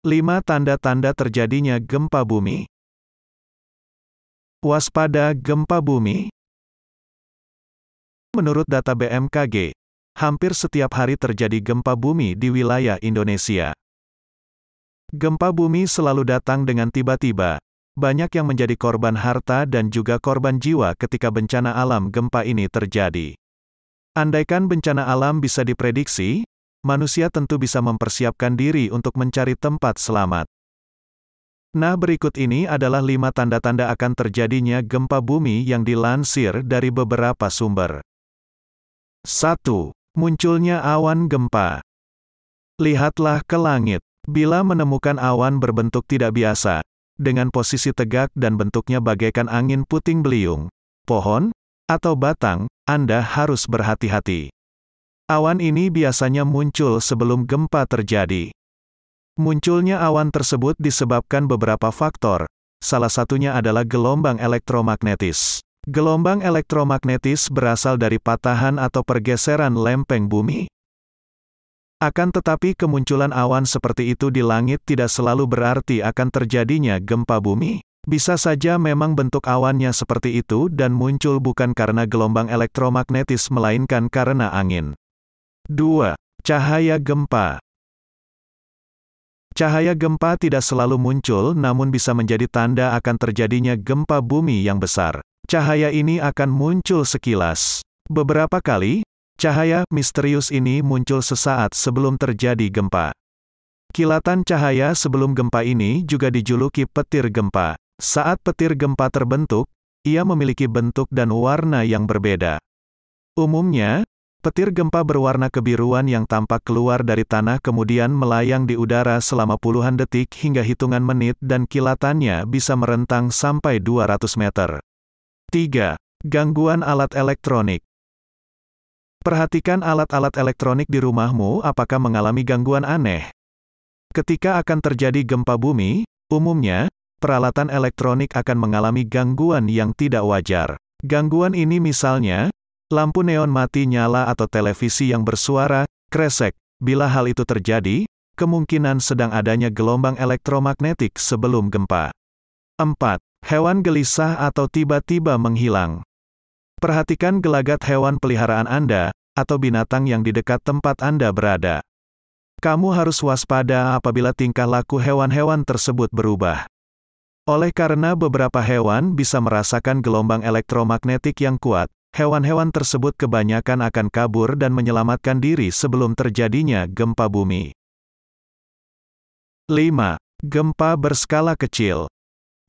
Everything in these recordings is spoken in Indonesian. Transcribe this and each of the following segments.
5 tanda-tanda terjadinya gempa bumi. Waspada gempa bumi. Menurut data BMKG, hampir setiap hari terjadi gempa bumi di wilayah Indonesia. Gempa bumi selalu datang dengan tiba-tiba. Banyak yang menjadi korban harta dan juga korban jiwa ketika bencana alam gempa ini terjadi. Andaikan bencana alam bisa diprediksi, manusia tentu bisa mempersiapkan diri untuk mencari tempat selamat. Nah, berikut ini adalah lima tanda-tanda akan terjadinya gempa bumi yang dilansir dari beberapa sumber. 1. Munculnya awan gempa. Lihatlah ke langit. Bila menemukan awan berbentuk tidak biasa, dengan posisi tegak dan bentuknya bagaikan angin puting beliung, pohon, atau batang, Anda harus berhati-hati. Awan ini biasanya muncul sebelum gempa terjadi. Munculnya awan tersebut disebabkan beberapa faktor, salah satunya adalah gelombang elektromagnetis. Gelombang elektromagnetis berasal dari patahan atau pergeseran lempeng bumi. Akan tetapi kemunculan awan seperti itu di langit tidak selalu berarti akan terjadinya gempa bumi. Bisa saja memang bentuk awannya seperti itu dan muncul bukan karena gelombang elektromagnetis melainkan karena angin. 2. Cahaya gempa Cahaya gempa tidak selalu muncul namun bisa menjadi tanda akan terjadinya gempa bumi yang besar. Cahaya ini akan muncul sekilas. Beberapa kali, cahaya misterius ini muncul sesaat sebelum terjadi gempa. Kilatan cahaya sebelum gempa ini juga dijuluki petir gempa. Saat petir gempa terbentuk, ia memiliki bentuk dan warna yang berbeda. Umumnya, Petir gempa berwarna kebiruan yang tampak keluar dari tanah kemudian melayang di udara selama puluhan detik hingga hitungan menit dan kilatannya bisa merentang sampai 200 meter. 3. Gangguan alat elektronik Perhatikan alat-alat elektronik di rumahmu apakah mengalami gangguan aneh. Ketika akan terjadi gempa bumi, umumnya, peralatan elektronik akan mengalami gangguan yang tidak wajar. Gangguan ini misalnya, lampu neon mati nyala atau televisi yang bersuara, kresek. Bila hal itu terjadi, kemungkinan sedang adanya gelombang elektromagnetik sebelum gempa. 4. Hewan gelisah atau tiba-tiba menghilang. Perhatikan gelagat hewan peliharaan Anda, atau binatang yang di dekat tempat Anda berada. Kamu harus waspada apabila tingkah laku hewan-hewan tersebut berubah. Oleh karena beberapa hewan bisa merasakan gelombang elektromagnetik yang kuat, Hewan-hewan tersebut kebanyakan akan kabur dan menyelamatkan diri sebelum terjadinya gempa bumi. 5. Gempa berskala kecil.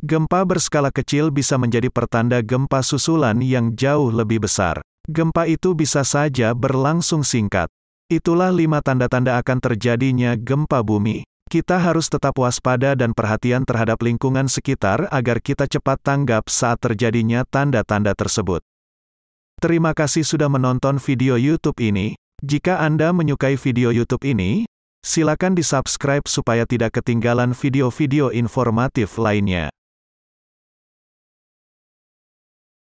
Gempa berskala kecil bisa menjadi pertanda gempa susulan yang jauh lebih besar. Gempa itu bisa saja berlangsung singkat. Itulah lima tanda-tanda akan terjadinya gempa bumi. Kita harus tetap waspada dan perhatian terhadap lingkungan sekitar agar kita cepat tanggap saat terjadinya tanda-tanda tersebut. Terima kasih sudah menonton video YouTube ini. Jika Anda menyukai video YouTube ini, silakan di-subscribe supaya tidak ketinggalan video-video informatif lainnya.